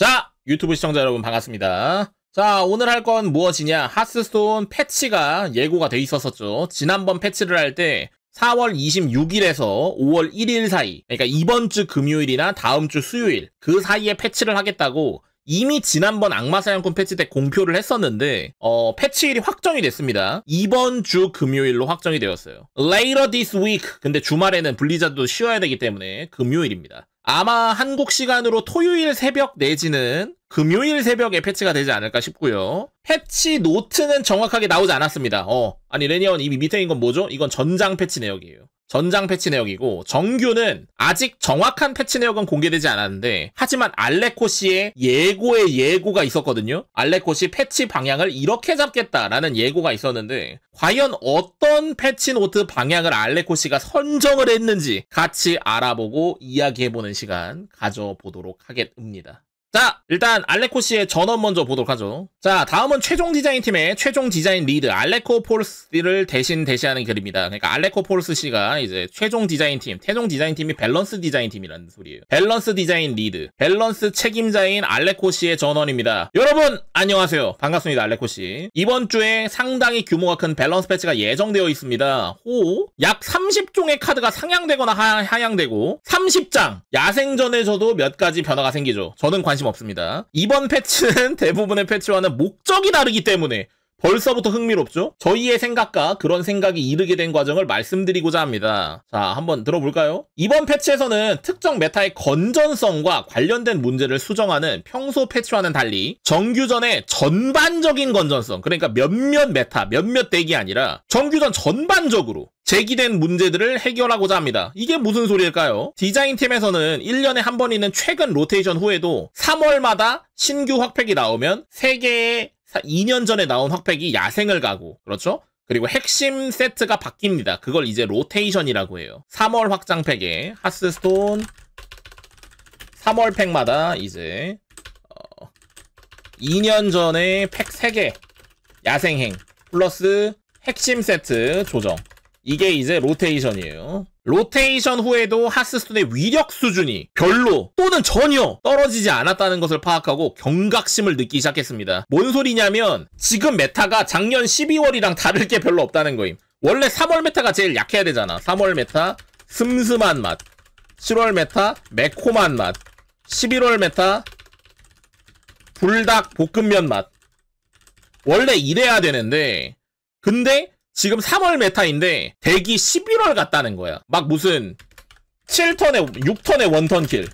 자 유튜브 시청자 여러분 반갑습니다 자 오늘 할 건 무엇이냐 하스스톤 패치가 예고가 돼 있었었죠 지난번 패치를 할 때 4월 26일에서 5월 1일 사이 그러니까 이번 주 금요일이나 다음 주 수요일 그 사이에 패치를 하겠다고 이미 지난번 악마사냥꾼 패치 때 공표를 했었는데 어, 패치일이 확정이 됐습니다. 이번 주 금요일로 확정이 되었어요. Later this week 근데 주말에는 블리자드도 쉬어야 되기 때문에 금요일입니다. 아마 한국 시간으로 토요일 새벽 내지는 금요일 새벽에 패치가 되지 않을까 싶고요. 패치 노트는 정확하게 나오지 않았습니다. 어, 아니 레니아 이미 밑에 있는 건 뭐죠? 이건 전장 패치 내역이에요. 전장 패치 내역이고 정규는 아직 정확한 패치 내역은 공개되지 않았는데 하지만 알레코시의 예고의 예고가 있었거든요. 알레코시 패치 방향을 이렇게 잡겠다라는 예고가 있었는데 과연 어떤 패치 노트 방향을 알레코시가 선정을 했는지 같이 알아보고 이야기해보는 시간 가져보도록 하겠습니다. 자 일단 알레코 씨의 전원 먼저 보도록 하죠 자 다음은 최종 디자인 팀의 최종 디자인 리드 알레코 폴스를 대신 대시하는 글입니다 그러니까 알레코 폴스 씨가 이제 최종 디자인 팀 최종 디자인 팀이 밸런스 디자인 팀이라는 소리예요 밸런스 디자인 리드 밸런스 책임자인 알레코 씨의 전원입니다 여러분 안녕하세요 반갑습니다 알레코 씨 이번 주에 상당히 규모가 큰 밸런스 패치가 예정되어 있습니다 호약 30종의 카드가 상향되거나 하, 하향되고 30장 야생전에서도 몇 가지 변화가 생기죠 저는 관심 관심 없습니다. 이번 패치는 대부분의 패치와는 목적이 다르기 때문에 벌써부터 흥미롭죠? 저희의 생각과 그런 생각이 이르게 된 과정을 말씀드리고자 합니다. 자, 한번 들어볼까요? 이번 패치에서는 특정 메타의 건전성과 관련된 문제를 수정하는 평소 패치와는 달리 정규전의 전반적인 건전성, 그러니까 몇몇 메타, 몇몇 덱이 아니라 정규전 전반적으로 제기된 문제들을 해결하고자 합니다. 이게 무슨 소리일까요? 디자인팀에서는 1년에 한 번 있는 최근 로테이션 후에도 3월마다 신규 확팩이 나오면 3개의 2년 전에 나온 확팩이 야생을 가고 그렇죠? 그리고 핵심 세트가 바뀝니다. 그걸 이제 로테이션이라고 해요. 3월 확장팩에 하스스톤 3월 팩마다 이제 2년 어, 전에 팩 3개 야생행 플러스 핵심 세트 조정 이게 이제 로테이션이에요. 로테이션 후에도 하스스톤의 위력 수준이 별로 또는 전혀 떨어지지 않았다는 것을 파악하고 경각심을 느끼기 시작했습니다. 뭔 소리냐면 지금 메타가 작년 12월이랑 다를 게 별로 없다는 거임. 원래 3월 메타가 제일 약해야 되잖아. 3월 메타 슴슴한 맛. 7월 메타 매콤한 맛. 11월 메타 불닭 볶음면 맛. 원래 이래야 되는데 근데 지금 3월 메타인데 대기 11월 같다는 거야. 막 무슨 7턴에 6턴에 원턴 킬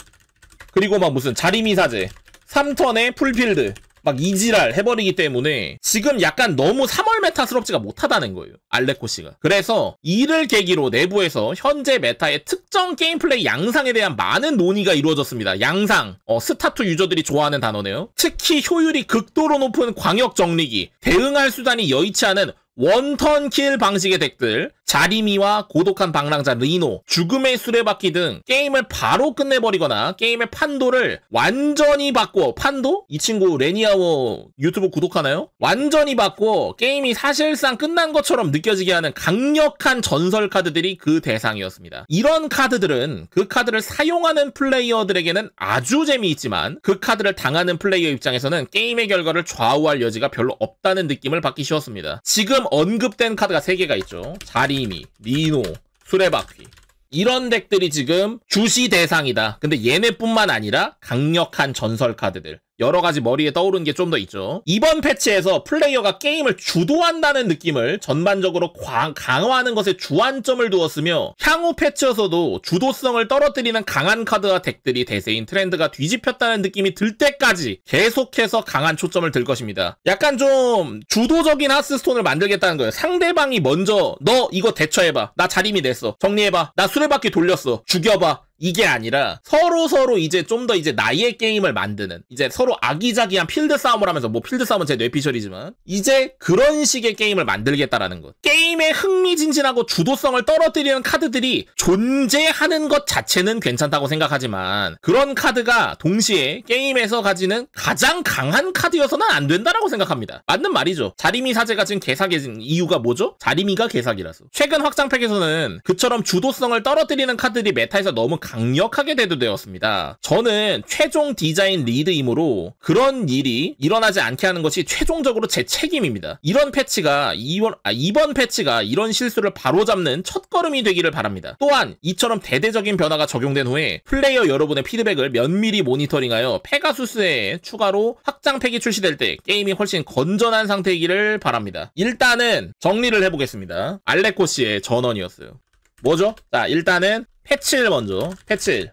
그리고 막 무슨 자리미사제 3턴에 풀필드 막 이지랄 해버리기 때문에 지금 약간 너무 3월 메타스럽지가 못하다는 거예요. 알레코 씨가. 그래서 이를 계기로 내부에서 현재 메타의 특정 게임 플레이 양상에 대한 많은 논의가 이루어졌습니다. 양상, 어, 스타투 유저들이 좋아하는 단어네요. 특히 효율이 극도로 높은 광역 정리기, 대응할 수단이 여의치 않은 원턴킬 방식의 덱들, 자리미와 고독한 방랑자 르이노 죽음의 수레바퀴 등 게임을 바로 끝내버리거나 게임의 판도를 완전히 바꿔 판도? 이 친구 레니아워 유튜브 구독하나요? 완전히 바꿔 게임이 사실상 끝난 것처럼 느껴지게 하는 강력한 전설 카드들이 그 대상이었습니다. 이런 카드들은 그 카드를 사용하는 플레이어들에게는 아주 재미있지만 그 카드를 당하는 플레이어 입장에서는 게임의 결과를 좌우할 여지가 별로 없다는 느낌을 받기 쉬웠습니다. 지금 언급된 카드가 3개가 있죠. 자리미, 니노, 수레바퀴. 이런 덱들이 지금 주시 대상이다. 근데 얘네뿐만 아니라 강력한 전설 카드들. 여러 가지 머리에 떠오르는 게 좀 더 있죠. 이번 패치에서 플레이어가 게임을 주도한다는 느낌을 전반적으로 강화하는 것에 주안점을 두었으며 향후 패치에서도 주도성을 떨어뜨리는 강한 카드와 덱들이 대세인 트렌드가 뒤집혔다는 느낌이 들 때까지 계속해서 강한 초점을 들 것입니다. 약간 좀 주도적인 하스스톤을 만들겠다는 거예요. 상대방이 먼저 너 이거 대처해봐. 나 자림이 됐어. 정리해봐. 나 수레바퀴 돌렸어. 죽여봐. 이게 아니라 서로 서로 이제 좀 더 이제 나의 게임을 만드는 이제 서로 아기자기한 필드 싸움을 하면서 뭐 필드 싸움은 제 뇌피셜이지만 이제 그런 식의 게임을 만들겠다라는 것 게임의 흥미진진하고 주도성을 떨어뜨리는 카드들이 존재하는 것 자체는 괜찮다고 생각하지만 그런 카드가 동시에 게임에서 가지는 가장 강한 카드여서는 안 된다라고 생각합니다 맞는 말이죠 자리미 사제가 지금 개사기진 이유가 뭐죠? 자리미가 개사기라서 최근 확장팩에서는 그처럼 주도성을 떨어뜨리는 카드들이 메타에서 너무 강력하게 대두되었습니다. 저는 최종 디자인 리드이므로 그런 일이 일어나지 않게 하는 것이 최종적으로 제 책임입니다. 이런 패치가 이번, 아, 이번 패치가 이런 실수를 바로잡는 첫걸음이 되기를 바랍니다. 또한 이처럼 대대적인 변화가 적용된 후에 플레이어 여러분의 피드백을 면밀히 모니터링하여 페가수스에 추가로 확장팩이 출시될 때 게임이 훨씬 건전한 상태이기를 바랍니다. 일단은 정리를 해보겠습니다. 알레코 씨의 전원이었어요. 뭐죠? 자, 일단은 패치를 먼저 패칠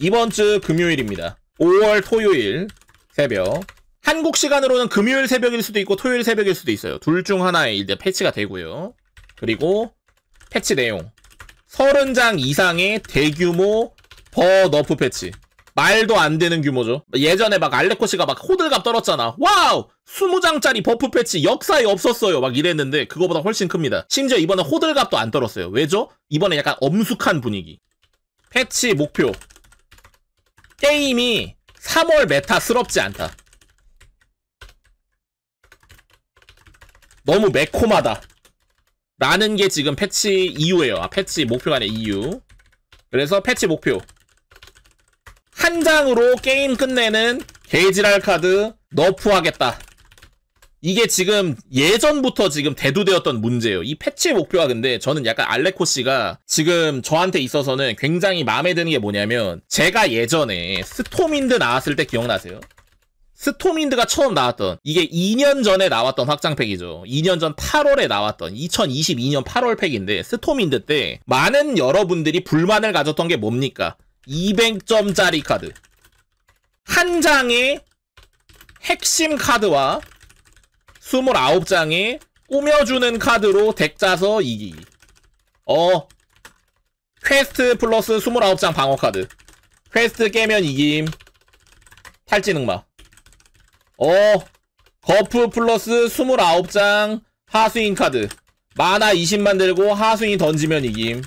이번 주 금요일입니다 5월 토요일 새벽 한국 시간으로는 금요일 새벽일 수도 있고 토요일 새벽일 수도 있어요 둘 중 하나에 이제 패치가 되고요 그리고 패치 내용 30장 이상의 대규모 버너프 패치 말도 안 되는 규모죠. 예전에 막 알레코 시가막 호들갑 떨었잖아. 와우! 20장짜리 버프 패치 역사에 없었어요. 막 이랬는데 그거보다 훨씬 큽니다. 심지어 이번에 호들갑도 안 떨었어요. 왜죠? 이번에 약간 엄숙한 분위기. 패치 목표. 게임이 3월 메타스럽지 않다. 너무 매콤하다. 라는 게 지금 패치 이유예요. 아, 패치 목표가 아니라 이유. 그래서 패치 목표. 한 장으로 게임 끝내는 게이지랄 카드 너프하겠다. 이게 지금 예전부터 지금 대두되었던 문제예요. 이 패치의 목표가 근데 저는 약간 알레코 씨가 지금 저한테 있어서는 굉장히 마음에 드는 게 뭐냐면 제가 예전에 스톰인드 나왔을 때 기억나세요? 스톰인드가 처음 나왔던 이게 2년 전에 나왔던 확장팩이죠. 2년 전 8월에 나왔던 2022년 8월 팩인데 스톰인드 때 많은 여러분들이 불만을 가졌던 게 뭡니까? 200점짜리 카드 한 장의 핵심 카드와 29장의 꾸며주는 카드로 덱 짜서 이기기 어 퀘스트 플러스 29장 방어 카드 퀘스트 깨면 이김 탈진흑마 어 거프 플러스 29장 하수인 카드 만화 20만 들고 하수인 던지면 이김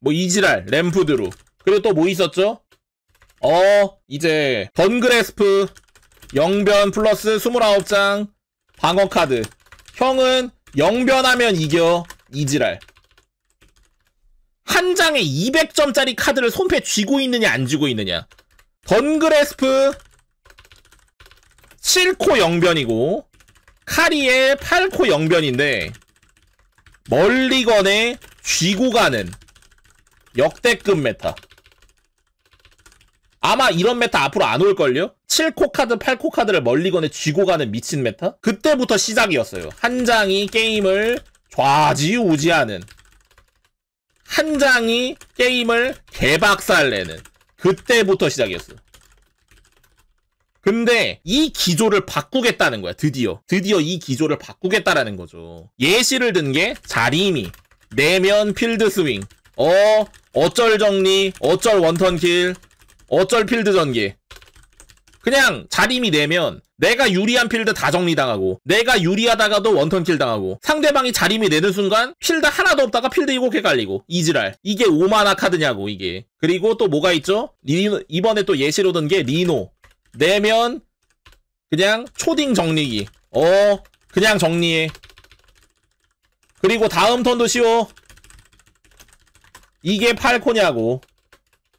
뭐 이지랄 램프드루 그리고 또 뭐 있었죠? 어 이제 번그레스프 영변 플러스 29장 방어카드 형은 영변하면 이겨 이지랄 한 장에 200점짜리 카드를 손패 쥐고 있느냐 안 쥐고 있느냐 번그레스프 7코 영변이고 카리에 8코 영변인데 멀리건에 쥐고 가는 역대급 메타 아마 이런 메타 앞으로 안 올걸요? 7코 카드, 8코 카드를 멀리건에 쥐고 가는 미친 메타? 그때부터 시작이었어요. 한 장이 게임을 좌지우지하는 한 장이 게임을 개박살내는 그때부터 시작이었어. 근데 이 기조를 바꾸겠다는 거야. 드디어. 드디어 이 기조를 바꾸겠다라는 거죠. 예시를 든 게 자리미, 내면 필드 스윙, 어, 어쩔 정리, 어쩔 원턴 길, 어쩔 필드 전개. 그냥 자림이 내면 내가 유리한 필드 다 정리당하고 내가 유리하다가도 원턴킬 당하고 상대방이 자림이 내는 순간 필드 하나도 없다가 필드 이 7개 갈리고 이지랄 이게 오마나 카드냐고 이게 그리고 또 뭐가 있죠? 리노, 이번에 또 예시로 든 게 리노 내면 그냥 초딩 정리기 어 그냥 정리해 그리고 다음 턴도 쉬워 이게 팔코냐고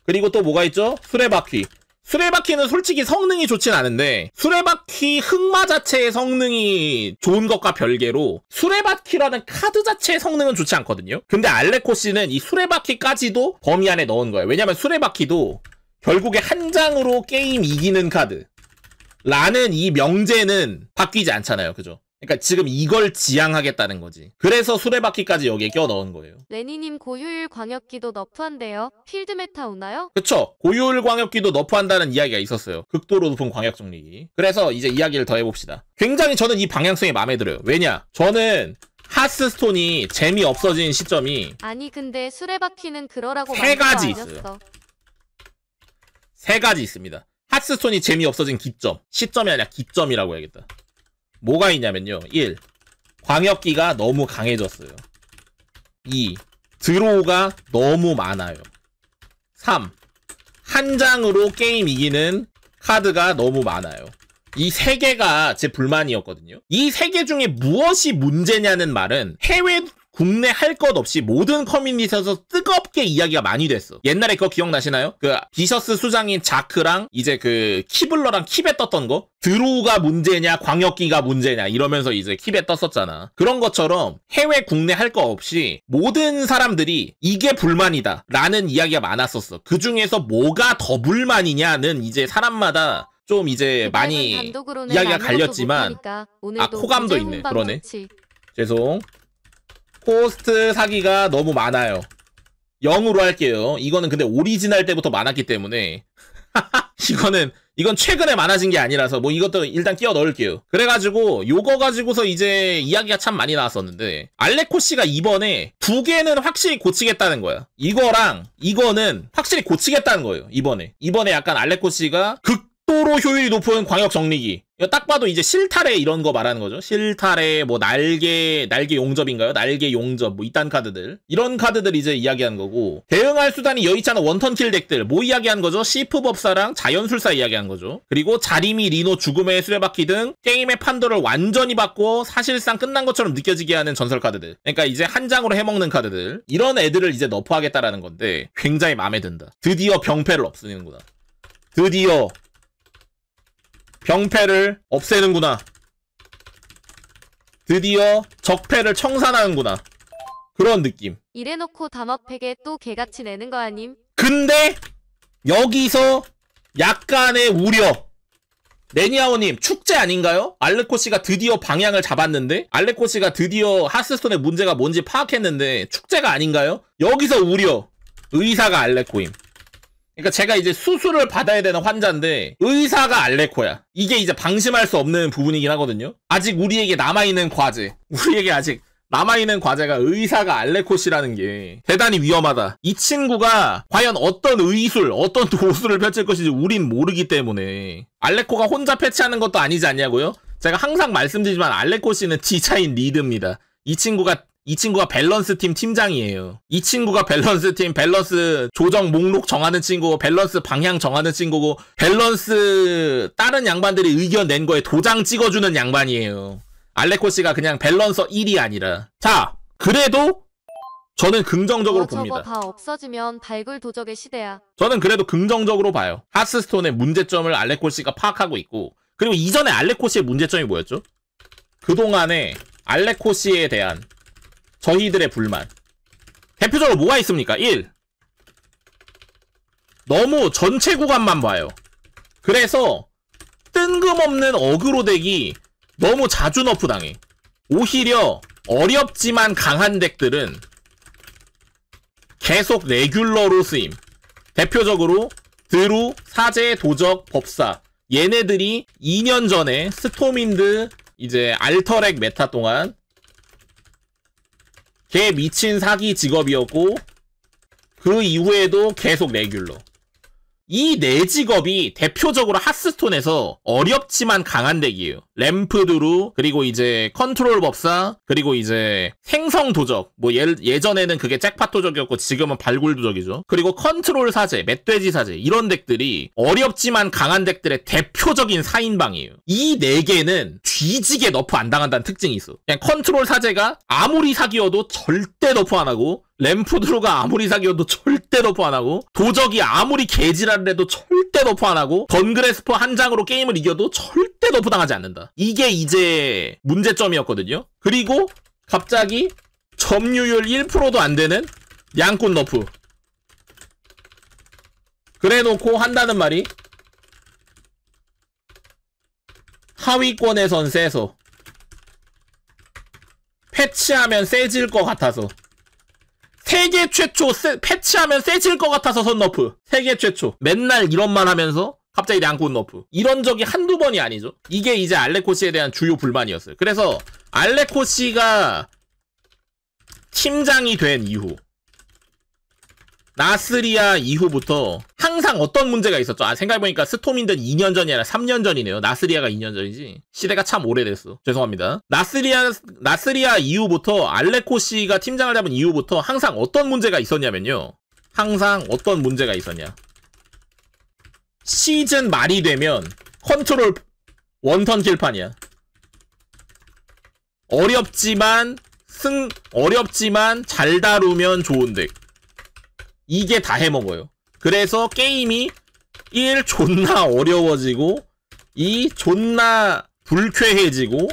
그리고 또 뭐가 있죠? 수레바퀴. 수레바퀴는 솔직히 성능이 좋진 않은데 수레바퀴 흑마 자체의 성능이 좋은 것과 별개로 수레바퀴라는 카드 자체의 성능은 좋지 않거든요 근데 알레코 씨는 이 수레바퀴까지도 범위 안에 넣은 거예요 왜냐면 수레바퀴도 결국에 한 장으로 게임 이기는 카드 라는 이 명제는 바뀌지 않잖아요 그죠 그러니까 지금 이걸 지향하겠다는 거지. 그래서 수레바퀴까지 여기에 껴 넣은 거예요. 레니님 고효율 광역기도 너프한대요. 필드 메타 오나요? 그쵸. 고효율 광역기도 너프한다는 이야기가 있었어요. 극도로 높은 광역 정리기. 그래서 이제 이야기를 더 해봅시다. 굉장히 저는 이 방향성이 마음에 들어요. 왜냐? 저는 하스스톤이 재미없어진 시점이 아니 근데 수레바퀴는 그러라고 세 가지 있어요. 세 가지 있습니다. 하스스톤이 재미없어진 기점. 시점이 아니라 기점이라고 해야겠다. 뭐가 있냐면요. 1. 광역기가 너무 강해졌어요. 2. 드로우가 너무 많아요. 3. 한 장으로 게임 이기는 카드가 너무 많아요. 이 세 개가 제 불만이었거든요. 이 세 개 중에 무엇이 문제냐는 말은 해외 국내 할 것 없이 모든 커뮤니티에서 뜨겁게 이야기가 많이 됐어. 옛날에 그거 기억나시나요? 그 비셔스 수장인 자크랑 이제 그 키블러랑 킵에 떴던 거? 드루가 문제냐 광역기가 문제냐 이러면서 이제 킵에 떴었잖아. 그런 것처럼 해외 국내 할거 없이 모든 사람들이 이게 불만이다 라는 이야기가 많았었어. 그 중에서 뭐가 더 불만이냐는 이제 사람마다 좀 이제 많이 이야기가 갈렸지만 아 호감도 있네 그러네. 죄송. 포스트 사기가 너무 많아요 0으로 할게요 이거는 근데 오리지널 때부터 많았기 때문에 이거는 이건 최근에 많아진 게 아니라서 뭐 이것도 일단 끼워 넣을게요 그래가지고 요거 가지고서 이제 이야기가 참 많이 나왔었는데 알레코 씨가 이번에 두 개는 확실히 고치겠다는 거야 이거랑 이거는 확실히 고치겠다는 거예요 이번에 이번에 약간 알레코 씨가 극 극도로 효율이 높은 광역 정리기. 이거 딱 봐도 이제 실타래 이런 거 말하는 거죠. 실타래, 뭐 날개, 날개 용접인가요? 날개 용접, 뭐 이딴 카드들. 이런 카드들 이제 이야기한 거고 대응할 수단이 여의치 않은 원턴킬 덱들. 뭐 이야기한 거죠? 시프 법사랑 자연술사 이야기한 거죠. 그리고 자리미, 리노, 죽음의 수레바퀴 등 게임의 판도를 완전히 바꿔 사실상 끝난 것처럼 느껴지게 하는 전설 카드들. 그러니까 이제 한 장으로 해먹는 카드들. 이런 애들을 이제 너프하겠다라는 건데 굉장히 마음에 든다. 드디어 병패를 없애는구나. 드디어 병패를 없애는구나. 드디어 적패를 청산하는구나. 그런 느낌. 이래놓고 담합팩에 또 개같이 내는 거 아님? 근데 여기서 약간의 우려. 레니아오님 축제 아닌가요? 알레코 시가 드디어 방향을 잡았는데 알레코 시가 드디어 하스스톤의 문제가 뭔지 파악했는데 축제가 아닌가요? 여기서 우려 의사가 알레코임 그러니까 제가 이제 수술을 받아야 되는 환자인데 의사가 알레코야. 이게 이제 방심할 수 없는 부분이긴 하거든요. 아직 우리에게 남아있는 과제. 우리에게 아직 남아있는 과제가 의사가 알레코시라는 게 대단히 위험하다. 이 친구가 과연 어떤 의술, 어떤 도술을 펼칠 것인지 우린 모르기 때문에 알레코가 혼자 패치하는 것도 아니지 않냐고요? 제가 항상 말씀드리지만 알레코 시는지차인 리드입니다. 이 친구가 이 친구가 밸런스 팀 팀장이에요. 이 친구가 밸런스 팀 밸런스 조정 목록 정하는 친구고 밸런스 방향 정하는 친구고 밸런스 다른 양반들이 의견 낸 거에 도장 찍어주는 양반이에요. 알레코 씨가 그냥 밸런서 1이 아니라 자 그래도 저는 긍정적으로 봅니다. 다 없어지면 발굴 도적의 시대야. 저는 그래도 긍정적으로 봐요. 하스스톤의 문제점을 알레코 씨가 파악하고 있고 그리고 이전에 알레코 씨의 문제점이 뭐였죠? 그동안에 알레코 씨에 대한 저희들의 불만. 대표적으로 뭐가 있습니까? 1. 너무 전체 구간만 봐요. 그래서 뜬금없는 어그로 덱이 너무 자주 너프 당해. 오히려 어렵지만 강한 덱들은 계속 레귤러로 쓰임. 대표적으로 드루, 사제, 도적, 법사. 얘네들이 2년 전에 스톰인드 이제 알터렉 메타 동안 개 미친 사기 직업이었고 그 이후에도 계속 레귤러 이네 직업이 대표적으로 하스톤에서 어렵지만 강한 덱이에요. 램프드루, 그리고 이제 컨트롤 법사, 그리고 이제 생성 도적. 뭐 예, 전에는 그게 잭팟 도적이었고 지금은 발굴 도적이죠. 그리고 컨트롤 사제, 멧돼지 사제 이런 덱들이 어렵지만 강한 덱들의 대표적인 4인방이에요. 이 네 개는 뒤지게 너프 안 당한다는 특징이 있어. 그냥 컨트롤 사제가 아무리 사기여도 절대 너프 안 하고 램프드로가 아무리 사귀어도 절대 너프 안 하고 도적이 아무리 개지랄을 해도 절대 너프 안 하고 번그레스퍼 한 장으로 게임을 이겨도 절대 너프 당하지 않는다 이게 이제 문제점이었거든요 그리고 갑자기 점유율 1%도 안 되는 양꾼 너프 그래놓고 한다는 말이 하위권에선 세서 패치하면 세질 것 같아서 세계 최초 세, 패치하면 세질 것 같아서 선너프 세계 최초 맨날 이런 말 하면서 갑자기 량콘 너프 이런 적이 한두 번이 아니죠 이게 이제 알레코 시에 대한 주요 불만이었어요 그래서 알레코 시가 팀장이 된 이후 나스리아 이후부터 항상 어떤 문제가 있었죠. 아, 생각해보니까 스톰인든 2년 전이 아니라 3년 전이네요. 나스리아가 2년 전이지. 시대가 참 오래됐어. 죄송합니다. 나스리아, 나스리아 이후부터 알레코 씨가 팀장을 잡은 이후부터 항상 어떤 문제가 있었냐면요. 항상 어떤 문제가 있었냐. 시즌 말이 되면 컨트롤 원턴 킬판이야. 어렵지만 승 어렵지만 잘 다루면 좋은 덱. 이게 다 해먹어요. 그래서 게임이 1. 존나 어려워지고 2. 존나 불쾌해지고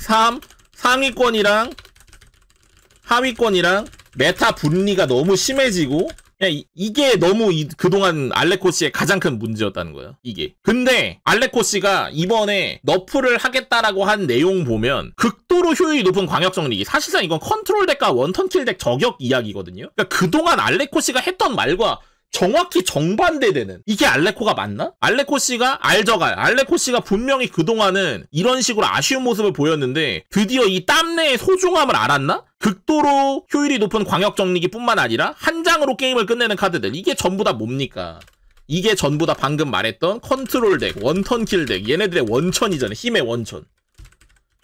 3. 상위권이랑 하위권이랑 메타 분리가 너무 심해지고 이, 게 너무 이, 그동안 알레코 씨의 가장 큰 문제였다는 거예요. 이게. 근데 알레코 씨가 이번에 너프를 하겠다라고 한 내용 보면 극도로 효율이 높은 광역 정리기. 사실상 이건 컨트롤 덱과 원턴킬 덱 저격 이야기거든요. 그러니까 그동안 알레코 씨가 했던 말과 정확히 정반대되는 이게 알레코가 맞나? 알레코 씨가 알저갈 알레코 씨가 분명히 그동안은 이런 식으로 아쉬운 모습을 보였는데 드디어 이 땀내의 소중함을 알았나? 극도로 효율이 높은 광역 정리기뿐만 아니라 한 장으로 게임을 끝내는 카드들 이게 전부 다 뭡니까? 이게 전부 다 방금 말했던 컨트롤 덱, 원턴 킬 덱, 얘네들의 원천이잖아 힘의 원천.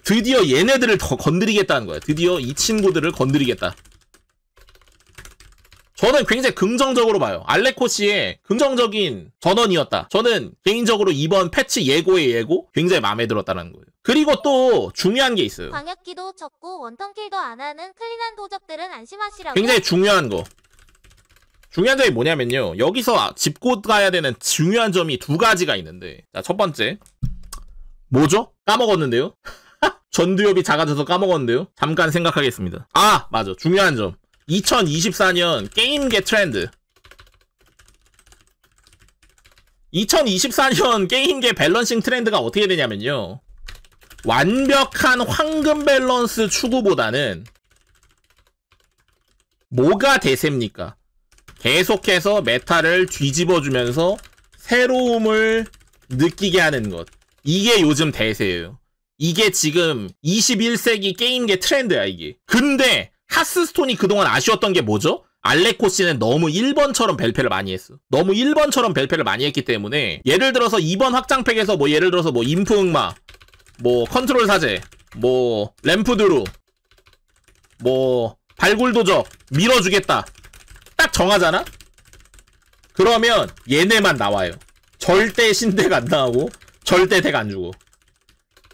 드디어 얘네들을 더 건드리겠다는 거야. 드디어 이 친구들을 건드리겠다. 저는 굉장히 긍정적으로 봐요. 알레코 씨의 긍정적인 전원이었다. 저는 개인적으로 이번 패치 예고의 예고 굉장히 마음에 들었다는 거예요. 그리고 또 중요한 게 있어요. 광역기도 적고 원턴킬도 안 하는 클린한 도적들은 안심하시라고. 굉장히 중요한 거. 중요한 점이 뭐냐면요. 여기서 짚고 가야 되는 중요한 점이 두 가지가 있는데. 자, 첫 번째. 뭐죠? 까먹었는데요? 전두엽이 작아져서 까먹었는데요? 잠깐 생각하겠습니다. 아, 맞아. 중요한 점. 2024년 게임계 트렌드 2024년 게임계 밸런싱 트렌드가 어떻게 되냐면요. 완벽한 황금 밸런스 추구보다는 뭐가 대세입니까? 계속해서 메타를 뒤집어주면서 새로움을 느끼게 하는 것. 이게 요즘 대세예요. 이게 지금 21세기 게임계 트렌드야, 이게. 근데 하스스톤이 그동안 아쉬웠던 게 뭐죠? 알레코 시는 너무 1번처럼 벨페를 많이 했어. 너무 1번처럼 벨페를 많이 했기 때문에 예를 들어서 2번 확장팩에서 뭐 예를 들어서 뭐 인프 응마뭐 컨트롤 사제, 뭐 램프드루, 뭐 발굴 도적 밀어주겠다. 딱 정하잖아? 그러면 얘네만 나와요. 절대 신덱 안 나오고 절대 덱안 주고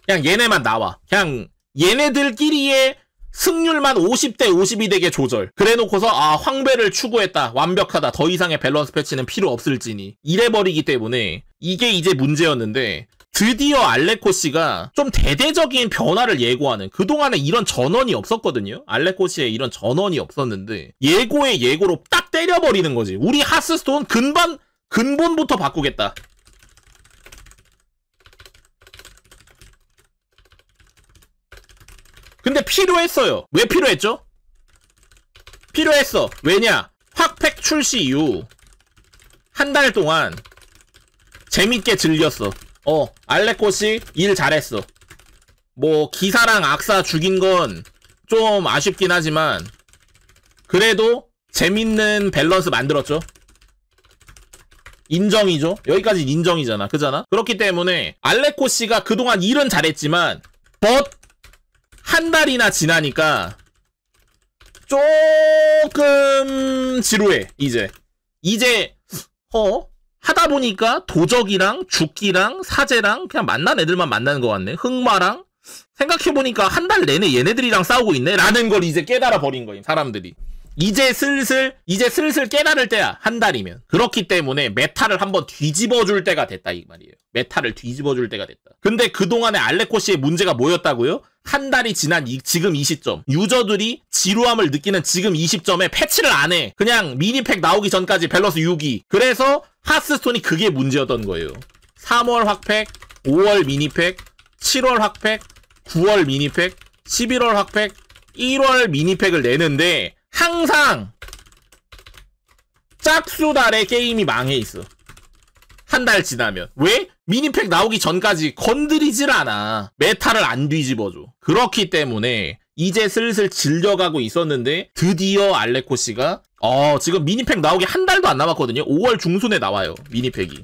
그냥 얘네만 나와. 그냥 얘네들끼리의 승률만 50대 52대게 조절. 그래놓고서 아 황배를 추구했다. 완벽하다. 더 이상의 밸런스 패치는 필요 없을지니. 이래버리기 때문에 이게 이제 문제였는데 드디어 알레코 씨가 좀 대대적인 변화를 예고하는 그동안에 이런 전원이 없었거든요. 알레코 씨의 이런 전원이 없었는데 예고의 예고로 딱 때려버리는 거지. 우리 하스스톤 근반 근본부터 바꾸겠다. 근데 필요했어요. 왜 필요했죠? 필요했어. 왜냐? 확팩 출시 이후 한 달 동안 재밌게 즐겼어. 어, 알레코씨 일 잘했어. 뭐 기사랑 악사 죽인 건 좀 아쉽긴 하지만 그래도 재밌는 밸런스 만들었죠. 인정이죠. 여기까지 인정이잖아. 그잖아. 그렇기 때문에 알레코 씨가 그동안 일은 잘했지만 but 한 달이나 지나니까 조금 지루해 이제 이제 어 하다 보니까 도적이랑 죽기랑 사제랑 그냥 만난 애들만 만나는 것 같네 흑마랑 생각해보니까 한 달 내내 얘네들이랑 싸우고 있네 라는 걸 이제 깨달아 버린 거임 사람들이 이제 슬슬 이제 슬슬 깨달을 때야 한 달이면 그렇기 때문에 메타를 한번 뒤집어 줄 때가 됐다 이 말이에요 메타를 뒤집어 줄 때가 됐다 근데 그동안에 알레코 시의 문제가 뭐였다고요? 한 달이 지난 이, 지금 이 시점 유저들이 지루함을 느끼는 지금 이 시점에 패치를 안 해 그냥 미니팩 나오기 전까지 밸런스 6위 그래서 하스스톤이 그게 문제였던 거예요 3월 확팩 5월 미니팩 7월 확팩 9월 미니팩 11월 확팩 1월 미니팩을 내는데 항상 짝수달에 게임이 망해 있어. 한 달 지나면. 왜? 미니팩 나오기 전까지 건드리질 않아. 메타를 안 뒤집어줘. 그렇기 때문에 이제 슬슬 질려가고 있었는데 드디어 알레코 씨가 어 지금 미니팩 나오기 한 달도 안 남았거든요. 5월 중순에 나와요. 미니팩이.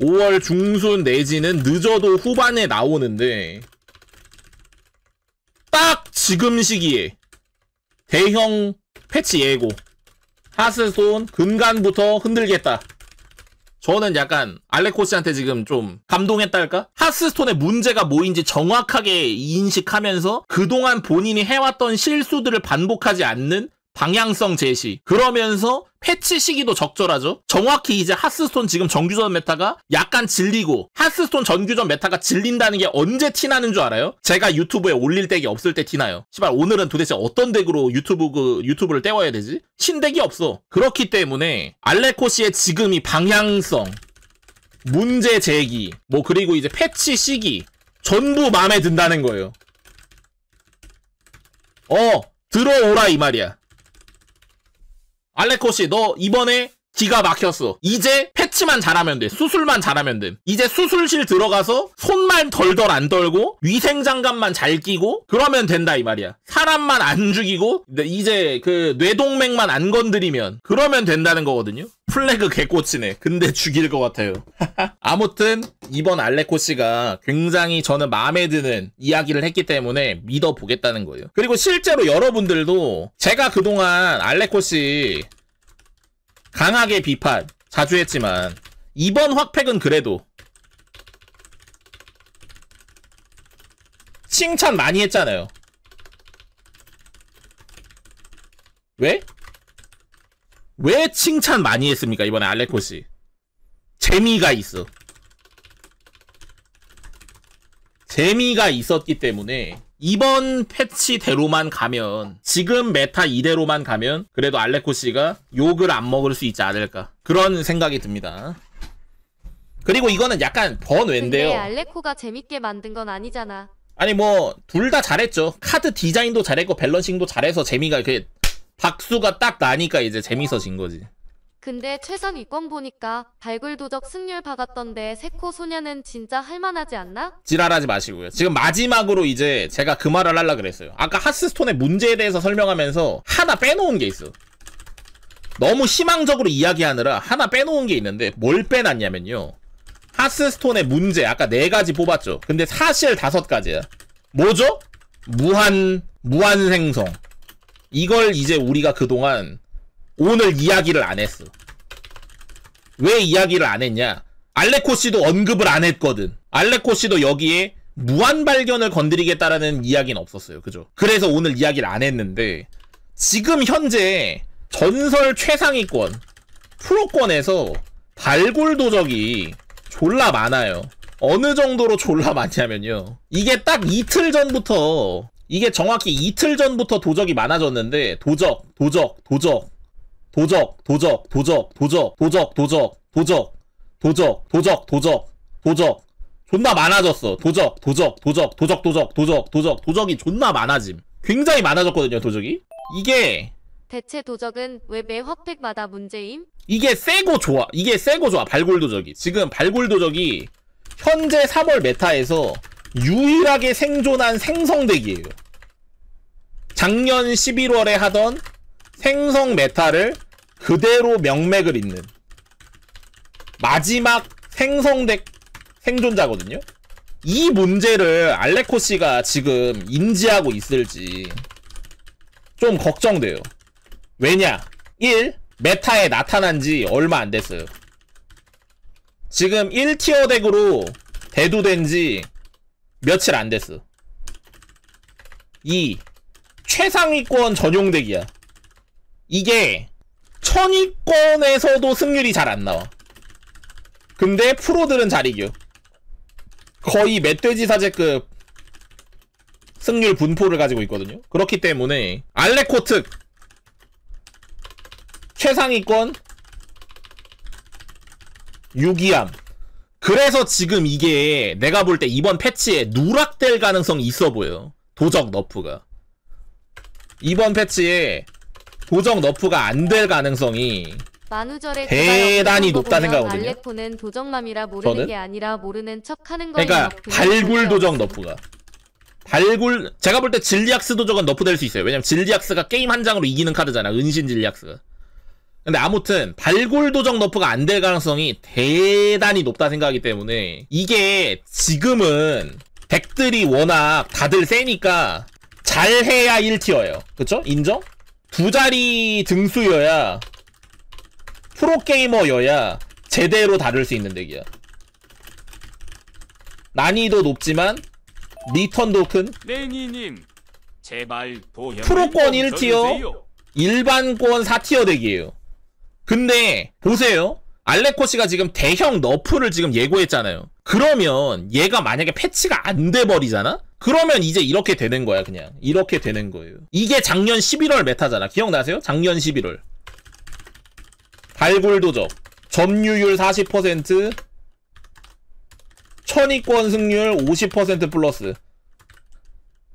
5월 중순 내지는 늦어도 후반에 나오는데 딱 지금 시기에 대형 패치 예고 하스톤 금간부터 흔들겠다 저는 약간 알레코스한테 지금 좀 감동했달까? 하스스톤의 문제가 뭐인지 정확하게 인식하면서 그동안 본인이 해왔던 실수들을 반복하지 않는 방향성 제시. 그러면서 패치 시기도 적절하죠. 정확히 이제 하스스톤 지금 정규전 메타가 약간 질리고 하스스톤 정규전 메타가 질린다는 게 언제 티나는 줄 알아요? 제가 유튜브에 올릴 덱이 없을 때 티나요. 시발 오늘은 도대체 어떤 덱으로 유튜브 그 유튜브를 때워야 되지? 신덱이 없어. 그렇기 때문에 알레코시의 지금이 방향성, 문제 제기, 뭐 그리고 이제 패치 시기 전부 마음에 든다는 거예요. 어 들어오라 이 말이야. 알레코 씨, 너 이번에 기가 막혔어. 이제 패치만 잘하면 돼. 수술만 잘하면 돼. 이제 수술실 들어가서 손만 덜덜 안 떨고 위생장갑만 잘 끼고 그러면 된다 이 말이야. 사람만 안 죽이고 이제 그 뇌동맥만 안 건드리면 그러면 된다는 거거든요. 플래그 개꼬이네 근데 죽일 것 같아요. 아무튼 이번 알레코 씨가 굉장히 저는 마음에 드는 이야기를 했기 때문에 믿어보겠다는 거예요. 그리고 실제로 여러분들도 제가 그동안 알레코 씨 강하게 비판 자주 했지만 이번 확팩은 그래도 칭찬 많이 했잖아요. 왜? 왜 칭찬 많이 했습니까? 이번에 알레코시. 재미가 있어. 재미가 있었기 때문에 이번 패치대로만 가면 지금 메타 이대로만 가면 그래도 알레코 시가 욕을 안 먹을 수 있지 않을까 그런 생각이 듭니다. 그리고 이거는 약간 번외인데요. 근데 알레코가 재밌게 만든 건 아니잖아. 아니 뭐 둘 다 잘했죠. 카드 디자인도 잘했고 밸런싱도 잘해서 재미가 이게 박수가 딱 나니까 이제 재밌어진 거지. 근데 최선위권 보니까 발굴도적 승률 박았던데 세코 소녀는 진짜 할만하지 않나? 지랄하지 마시고요. 지금 마지막으로 이제 제가 그 말을 하려 그랬어요. 아까 하스스톤의 문제에 대해서 설명하면서 하나 빼놓은 게 있어. 너무 희망적으로 이야기하느라 하나 빼놓은 게 있는데 뭘 빼놨냐면요. 하스스톤의 문제 아까 네 가지 뽑았죠. 근데 사실 다섯 가지야. 뭐죠? 무한 무한 생성. 이걸 이제 우리가 그동안 오늘 이야기를 안 했어. 왜 이야기를 안 했냐? 알레코 씨도 언급을 안 했거든. 알레코 씨도 여기에 무한 발견을 건드리겠다라는 이야기는 없었어요. 그죠? 그래서 오늘 이야기를 안 했는데 지금 현재 전설 최상위권 프로권에서 발골 도적이 졸라 많아요. 어느 정도로 졸라 많냐면요. 이게 딱 이틀 전부터 이게 정확히 이틀 전부터 도적이 많아졌는데 도적, 도적, 도적, 도적, 도적, 도적, 도적, 도적, 도적, 도적, 도적, 도적, 도적, 도적, 존나 많아졌어. 도적, 도적, 도적, 도적, 도적, 도적, 도적, 도적이 존나 많아짐. 굉장히 많아졌거든요, 도적이. 이게 대체 도적은 왜 매확팩마다 문제임? 이게 세고 좋아. 이게 세고 좋아. 발골 도적이. 지금 발골 도적이 현재 3월 메타에서 유일하게 생존한 생성덱이에요. 작년 11월에 하던 생성 메타를 그대로 명맥을 잇는 마지막 생성덱 생존자거든요. 이 문제를 알레코 씨가 지금 인지하고 있을지 좀 걱정돼요. 왜냐? 1. 메타에 나타난 지 얼마 안 됐어요. 지금 1티어 덱으로 대두된 지 며칠 안 됐어 2. 최상위권 전용 대기야 이게 천위권에서도 승률이 잘 안 나와 근데 프로들은 잘 이겨 거의 멧돼지 사제급 승률 분포를 가지고 있거든요 그렇기 때문에 알레코 특 최상위권 유기함 그래서 지금 이게 내가 볼 때 이번 패치에 누락될 가능성이 있어 보여. 도적 너프가. 이번 패치에 도적 너프가 안 될 가능성이 만우절에 대단히 높다 생각하거든요. 알레포는 도적맘이라 모르는 저는? 게 아니라 모르는 척하는 거예요. 그러니까 발굴 도적 너프가 발굴 제가 볼 때 진리악스 도적은 너프될 수 있어요. 왜냐면 진리악스가 게임 한 장으로 이기는 카드잖아. 은신 진리악스가. 근데 아무튼 발골 도적 너프가 안 될 가능성이 대단히 높다 생각하기 때문에 이게 지금은 덱들이 워낙 다들 세니까 잘해야 1티어예요 그쵸? 인정? 두 자리 등수여야 프로게이머여야 제대로 다룰 수 있는 덱이야 난이도 높지만 리턴도 큰 레니님 제발 프로권 1티어 일반권 4티어 덱이에요 근데 보세요. 알레코 시가 지금 대형 너프를 지금 예고했잖아요. 그러면 얘가 만약에 패치가 안 돼버리잖아? 그러면 이제 이렇게 되는 거야 그냥. 이렇게 되는 거예요. 이게 작년 11월 메타잖아. 기억나세요? 작년 11월. 발굴 도적. 점유율 40%, 천위권 승률 50% 플러스.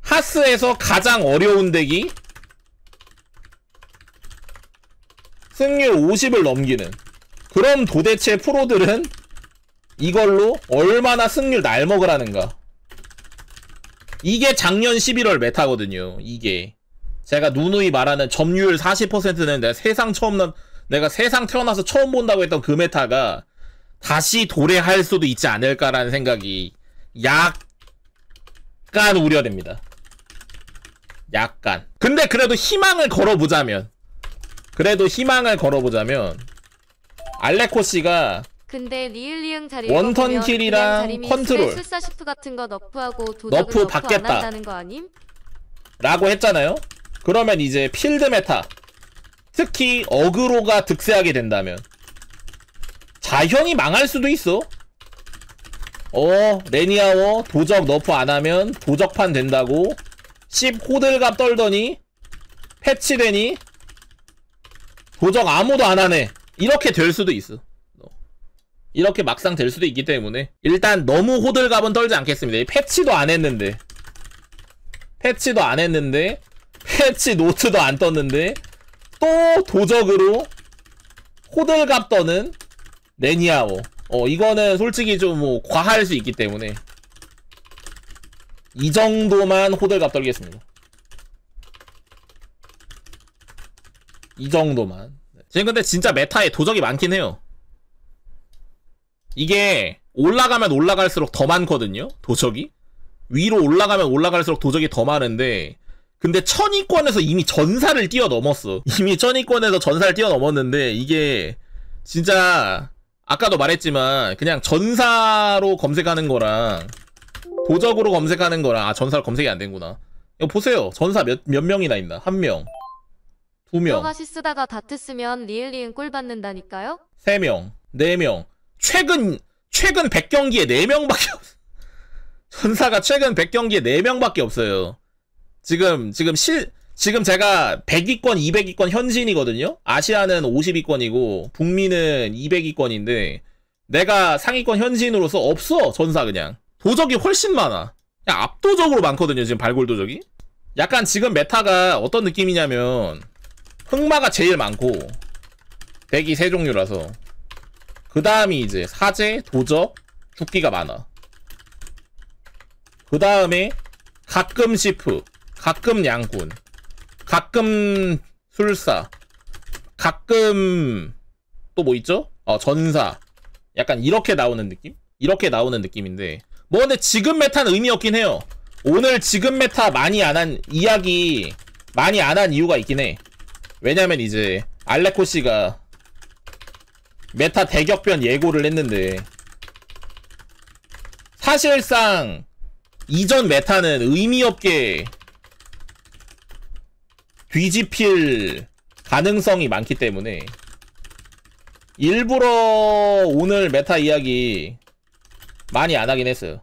하스에서 가장 어려운 덱이 승률 50을 넘기는 그럼 도대체 프로들은 이걸로 얼마나 승률 날 먹으라는가 이게 작년 11월 메타거든요 이게 제가 누누이 말하는 점유율 40%는 내가 세상 처음 난 내가 세상 태어나서 처음 본다고 했던 그 메타가 다시 도래할 수도 있지 않을까라는 생각이 약간 우려됩니다. 약간. 근데 그래도 희망을 걸어보자면 그래도 희망을 걸어보자면 알레코 씨가 근데 리을리응 자리 원턴 킬이랑 컨트롤 술사 시프 같은 거 너프하고 도 너프 받겠다 라고 했잖아요 그러면 이제 필드 메타 특히 어그로가 득세하게 된다면 자형이 망할 수도 있어 어 레니아워 도적 너프 안하면 도적판 된다고 10 호들갑 떨더니 패치되니 고정 아무도 안 하네 이렇게 될 수도 있어 어. 이렇게 막상 될 수도 있기 때문에 일단 너무 호들갑은 떨지 않겠습니다 패치도 안 했는데 패치도 안 했는데 패치 노트도 안 떴는데 또 도적으로 호들갑 떠는 레니아오 어 이거는 솔직히 좀뭐 과할 수 있기 때문에 이 정도만 호들갑 떨겠습니다 이 정도만 지금 근데 진짜 메타에 도적이 많긴 해요 이게 올라가면 올라갈수록 더 많거든요 도적이 위로 올라가면 올라갈수록 도적이 더 많은데 근데 천위권에서 이미 전사를 뛰어넘었어 이미 천위권에서 전사를 뛰어넘었는데 이게 진짜 아까도 말했지만 그냥 전사로 검색하는 거랑 도적으로 검색하는 거랑 아 전사로 검색이 안 된구나 이거 보세요 전사 몇, 몇 명이나 있나 한명 두명 여가시 쓰다가 다트 쓰면 리엘리은 꼴 받는다니까요? 3명, 4명. 최근 최근 100경기에 4명밖에 없 전사가 최근 100경기에 4명밖에 없어요. 지금 지금 실 지금 제가 100위권, 200위권 현진이거든요. 아시아는 50위권이고 북미는 200위권인데 내가 상위권 현진으로서 없어 전사 그냥 도적이 훨씬 많아. 그냥 압도적으로 많거든요 지금 발골 도적이. 약간 지금 메타가 어떤 느낌이냐면 흑마가 제일 많고 덱이 세 종류라서 그 다음이 이제 사제, 도적, 죽기가 많아 그 다음에 가끔 시프 가끔 양군 가끔 술사 가끔 또 뭐 있죠? 어 전사 약간 이렇게 나오는 느낌? 이렇게 나오는 느낌인데 뭐 근데 지금 메타는 의미 없긴 해요 오늘 지금 메타 많이 안한 이야기 많이 안 한 이유가 있긴 해 왜냐면 이제 알레코 씨가 메타 대격변 예고를 했는데 사실상 이전 메타는 의미 없게 뒤집힐 가능성이 많기 때문에 일부러 오늘 메타 이야기 많이 안 하긴 했어요.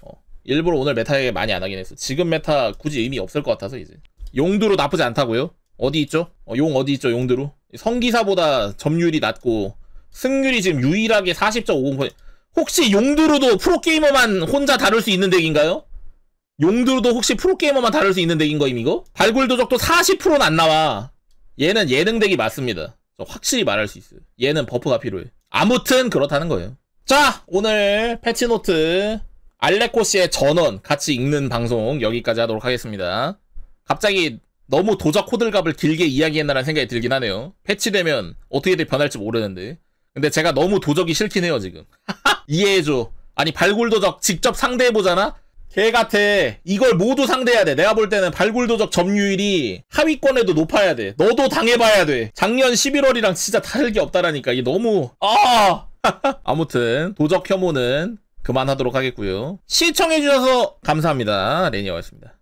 어, 일부러 오늘 메타 이야기 많이 안 하긴 했어. 지금 메타 굳이 의미 없을 것 같아서 이제 용도로 나쁘지 않다고요? 어디 있죠? 어, 용 어디 있죠? 용드루 성기사보다 점유율이 낮고 승률이 지금 유일하게 40.50% 혹시 용드루도 프로게이머만 혼자 다룰 수 있는 덱인가요? 용드루도 혹시 프로게이머만 다룰 수 있는 덱인 거임 이거? 발굴도적도 40%는 안 나와 얘는 예능 덱이 맞습니다 확실히 말할 수 있어요 얘는 버프가 필요해 아무튼 그렇다는 거예요 자 오늘 패치노트 알레코 씨의 전원 같이 읽는 방송 여기까지 하도록 하겠습니다 갑자기 너무 도적 코들갑을 길게 이야기했나라는 생각이 들긴 하네요. 패치되면 어떻게 변할지 모르는데. 근데 제가 너무 도적이 싫긴 해요, 지금. 이해해줘. 아니, 발굴 도적 직접 상대해보잖아? 개 같아. 이걸 모두 상대해야 돼. 내가 볼 때는 발굴 도적 점유율이 하위권에도 높아야 돼. 너도 당해봐야 돼. 작년 11월이랑 진짜 다를 게 없다라니까. 이게 너무, 아! 아무튼, 도적 혐오는 그만하도록 하겠고요. 시청해주셔서 감사합니다. 레니어였습니다.